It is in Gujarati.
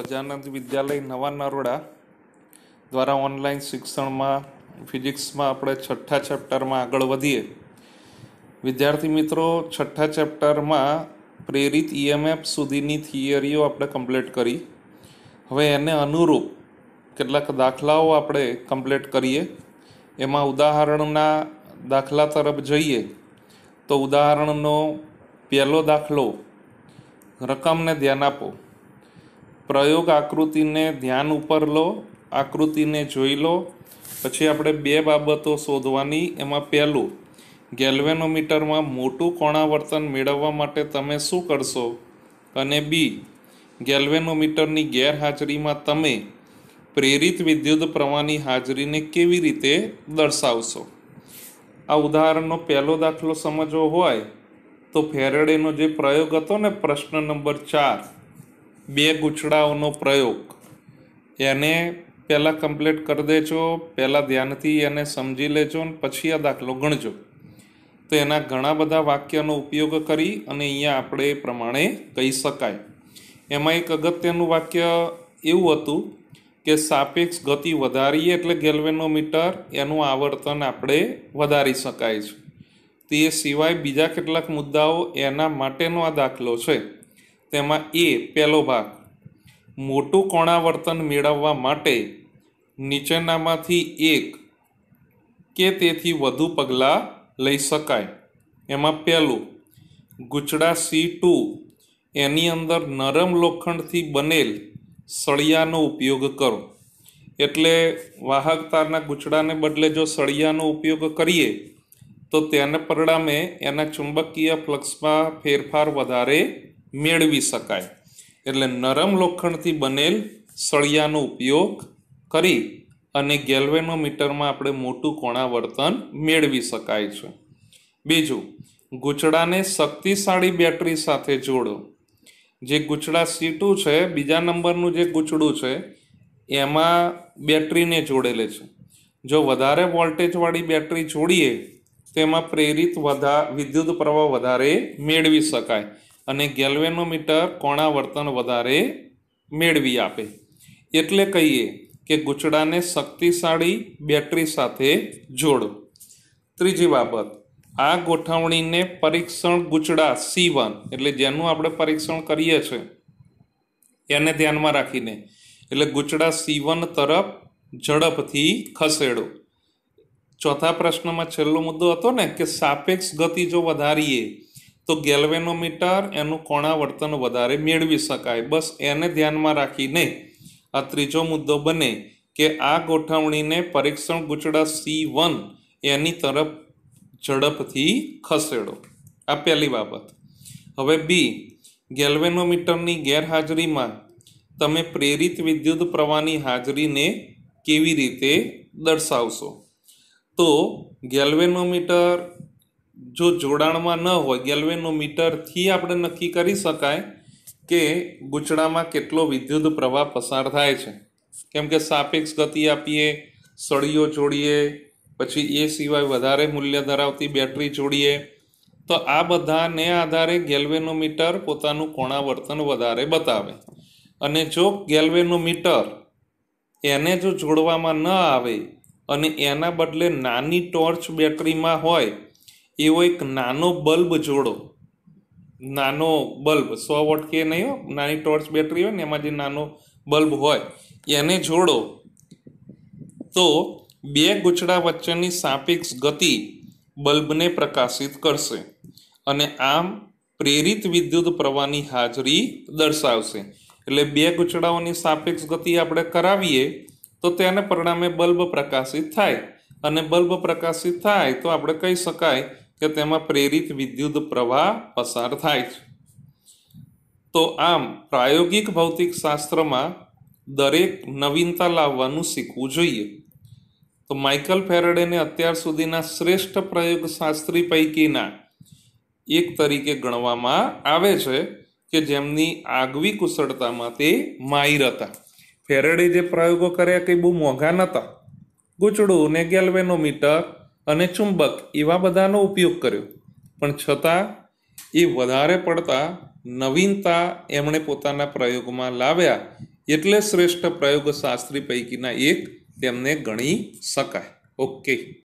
સહજાનંદ વિદ્યાલય નવા નરોડા દ્વારા ઓનલાઈન શિક્ષણમાં ફિઝિક્સમાં આપણે છઠ્ઠા ચેપ્ટરમાં આગળ વધીએ વિદ્યાર્થી મિત્રો છઠ્ઠા ચેપ્ટરમાં પ્રેરિત ઈએમએફ સુધીની થિયરીઓ આપણે કમ્પ્લીટ કરી હવે એને અનુરૂપ કેટલાક દાખલાઓ આપણે કમ્પ્લીટ કરીએ એમાં ઉદાહરણના દાખલા તરફ જઈએ તો ઉદાહરણનો પહેલો દાખલો રકમને ધ્યાન આપો પ્રયોગ આકૃતિને ધ્યાન ઉપર લો આકૃતિને જોઈ લો પછી આપણે બે બાબતો શોધવાની એમાં પહેલું ગેલ્વેનોમીટરમાં મોટું કોણાવર્તન મેળવવા માટે તમે શું કરશો અને બી ગેલ્વેનોમીટરની ગેરહાજરીમાં તમે પ્રેરિત વિદ્યુત પ્રવાહની હાજરીને કેવી રીતે દર્શાવશો આ ઉદાહરણનો પહેલો દાખલો સમજવો હોય તો ફેરેડેનો જે પ્રયોગ હતો ને પ્રશ્ન નંબર ચાર બે ગૂંચળાઓનો પ્રયોગ એને પહેલાં કમ્પ્લીટ કરી દેજો પહેલાં ધ્યાનથી એને સમજી લેજો અને પછી આ દાખલો ગણજો તો એના ઘણા બધા વાક્યનો ઉપયોગ કરી અને અહીંયા આપણે એ પ્રમાણે કહી શકાય એમાં એક અગત્યનું વાક્ય એવું હતું કે સાપેક્ષ ગતિ વધારીએ એટલે ગેલ્વેનોમીટર એનું આવર્તન આપણે વધારી શકાય છે તે સિવાય બીજા કેટલાક મુદ્દાઓ એના માટેનો આ દાખલો છે તેમાં એ પહેલો ભાગ મોટું કોણાવર્તન મેળવવા માટે નીચેનામાંથી એક કે તેથી વધુ પગલાં લઈ શકાય એમાં પહેલું ગુચડા સી ટુ એની અંદર નરમ લોખંડથી બનેલ સળિયાનો ઉપયોગ કરો એટલે વાહક તારના ગુચડાને બદલે જો સળિયાનો ઉપયોગ કરીએ તો તેને પરિણામે એના ચુંબકીય ફ્લક્સમાં ફેરફાર વધારે મેળવી શકાય એટલે નરમ લોખંડથી બનેલ સળિયાનો ઉપયોગ કરી અને ગેલ્વેનોમીટરમાં આપણે મોટું કોણા વર્તન મેળવી શકાય છે બીજું ગૂંચડાને શક્તિશાળી બેટરી સાથે જોડો જે ગૂંચડા સીટું છે બીજા નંબરનું જે ગૂંચડું છે એમાં બેટરીને જોડેલે છે જો વધારે વોલ્ટેજવાળી બેટરી જોડીએ તેમાં પ્રેરિત વધા વિદ્યુત પ્રવાહ વધારે મેળવી શકાય અને ગેલ્વેનોમીટર કોણા વર્તન વધારે મેળવી આપે એટલે કહીએ કે ગૂંચડાને શક્તિશાળી બેટરી સાથે જોડો ત્રીજી બાબત આ ગોઠવણીને પરીક્ષણ ગૂંચડા સી વન એટલે જેનું આપણે પરીક્ષણ કરીએ છીએ એને ધ્યાનમાં રાખીને એટલે ગુચડા સી વન તરફ ઝડપથી ખસેડો ચોથા પ્રશ્નમાં છેલ્લો મુદ્દો હતો ને કે સાપેક્ષ ગતિ જો વધારીએ તો ગેલ્વેનોમીટર એનું કોણાવર્તન વધારે મેળવી શકાય બસ એને ધ્યાનમાં રાખીને આ ત્રીજો મુદ્દો બને કે આ ગોઠવણીને પરીક્ષણ ગુચડા સી વન એની તરફ ઝડપથી ખસેડો આ પહેલી બાબત હવે બી ગેલ્વેનોમીટરની ગેરહાજરીમાં તમે પ્રેરિત વિદ્યુત પ્રવાહની હાજરીને કેવી રીતે દર્શાવશો તો ગેલ્વેનોમીટર જો જોડાણમાં ન હોય ગેલ્વેનોમીટરથી આપણે નક્કી કરી શકાય કે ગૂંચળામાં કેટલો વિદ્યુત પ્રવાહ પસાર થાય છે કેમ કે સાપેક્ષ ગતિ આપીએ સળીઓ જોડીએ પછી એ સિવાય વધારે મૂલ્ય ધરાવતી બેટરી જોડીએ તો આ બધાને આધારે ગેલ્વેનોમીટર પોતાનું કોણાવર્તન વધારે બતાવે અને જો ગેલ્વેનોમીટર એને જો જોડવામાં ન આવે અને એના બદલે નાની ટોર્ચ બેટરીમાં હોય એવો એક નાનો બલ્બ જોડો નાનો બલ્બ સો વોટ કે નહીં હોય નાની ટોર્ચ બેટરી હોય ને એમાં જે નાનો બલ્બ હોય એને જોડો તો બે ગુચડા વચ્ચેની સાપેક્ષ ગતિ બલ્બને પ્રકાશિત કરશે અને આમ પ્રેરિત વિદ્યુત પ્રવાહની હાજરી દર્શાવશે એટલે બે ગુચડાઓની સાપેક્ષ ગતિ આપણે કરાવીએ તો તેને પરિણામે બલ્બ પ્રકાશિત થાય અને બલ્બ પ્રકાશિત થાય તો આપણે કહી શકાય કે તેમાં પ્રેરિત વિદ્યુત પ્રવાહ પસાર થાય છે તો આમ પ્રાયોગિક ભૌતિકશાસ્ત્રમાં દરેક નવીનતા લાવવાનું શીખવું જોઈએ તો માઇકલ ફેરડેને અત્યાર સુધીના શ્રેષ્ઠ પ્રયોગશાસ્ત્રી પૈકીના એક તરીકે ગણવામાં આવે છે કે જેમની આગવી કુશળતામાં તે માહિર હતા ફેરડે જે પ્રયોગો કર્યા કંઈ બહુ મોંઘા નહોતા ગૂંચડું ને ગેલ્વેનોમીટર અને ચુંબક એવા બધાનો ઉપયોગ કર્યો પણ છતાં એ વધારે પડતા નવીનતા એમણે પોતાના પ્રયોગમાં લાવ્યા એટલે શ્રેષ્ઠ પ્રયોગ શાસ્ત્રી પૈકીના એક તેમને ગણી શકાય ઓકે